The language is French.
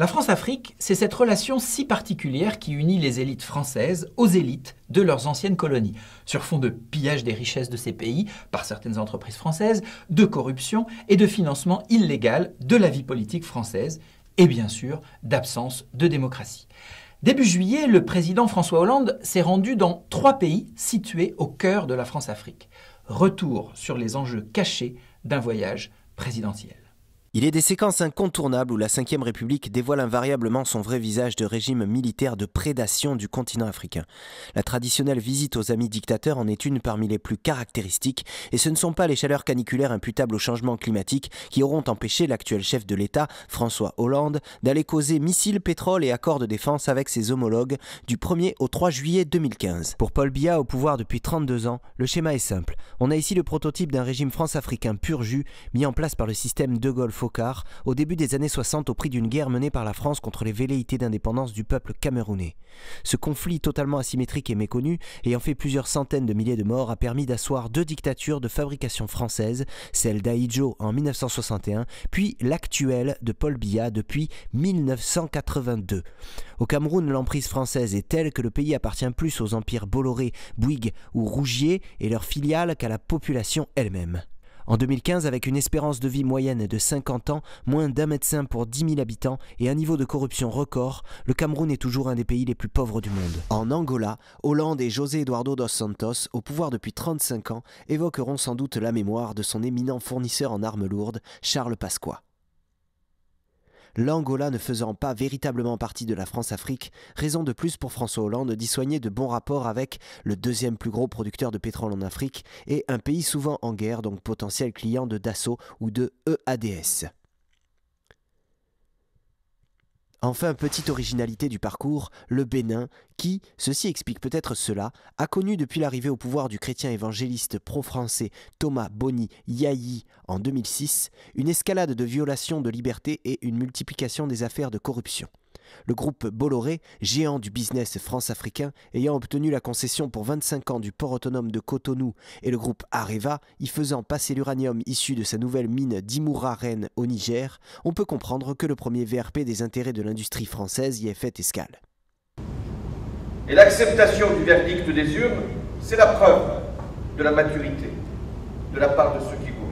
La France-Afrique, c'est cette relation si particulière qui unit les élites françaises aux élites de leurs anciennes colonies, sur fond de pillage des richesses de ces pays par certaines entreprises françaises, de corruption et de financement illégal de la vie politique française, et bien sûr d'absence de démocratie. Début juillet, le président François Hollande s'est rendu dans trois pays situés au cœur de la France-Afrique. Retour sur les enjeux cachés d'un voyage présidentiel. Il est des séquences incontournables où la Ve République dévoile invariablement son vrai visage de régime militaire de prédation du continent africain. La traditionnelle visite aux amis dictateurs en est une parmi les plus caractéristiques, et ce ne sont pas les chaleurs caniculaires imputables au changement climatique qui auront empêché l'actuel chef de l'État, François Hollande, d'aller causer missiles, pétrole et accords de défense avec ses homologues du 1er au 3 juillet 2015. Pour Paul Biya, au pouvoir depuis 32 ans, le schéma est simple. On a ici le prototype d'un régime france-africain pur jus mis en place par le système de Gaulle au début des années 60 au prix d'une guerre menée par la France contre les velléités d'indépendance du peuple camerounais. Ce conflit totalement asymétrique et méconnu, ayant fait plusieurs centaines de milliers de morts, a permis d'asseoir deux dictatures de fabrication française, celle d'Aïdjo en 1961, puis l'actuelle de Paul Biya depuis 1982. Au Cameroun, l'emprise française est telle que le pays appartient plus aux empires Bolloré, Bouygues ou Rougier et leurs filiales qu'à la population elle-même. En 2015, avec une espérance de vie moyenne de 50 ans, moins d'un médecin pour 10 000 habitants et un niveau de corruption record, le Cameroun est toujours un des pays les plus pauvres du monde. En Angola, Hollande et José Eduardo dos Santos, au pouvoir depuis 35 ans, évoqueront sans doute la mémoire de son éminent fournisseur en armes lourdes, Charles Pasqua l'Angola ne faisant pas véritablement partie de la France-Afrique, raison de plus pour François Hollande d'y soigner de bons rapports avec le deuxième plus gros producteur de pétrole en Afrique et un pays souvent en guerre, donc potentiel client de Dassault ou de EADS. Enfin, petite originalité du parcours, le Bénin, qui, ceci explique peut-être cela, a connu depuis l'arrivée au pouvoir du chrétien évangéliste pro-français Thomas bonny Yayi en 2006 une escalade de violations de liberté et une multiplication des affaires de corruption le groupe Bolloré, géant du business france-africain, ayant obtenu la concession pour 25 ans du port autonome de Cotonou, et le groupe Areva, y faisant passer l'uranium issu de sa nouvelle mine d'Imoura-Rennes au Niger, on peut comprendre que le premier VRP des intérêts de l'industrie française y ait fait escale. Et l'acceptation du verdict des urnes, c'est la preuve de la maturité de la part de ceux qui gouvernent.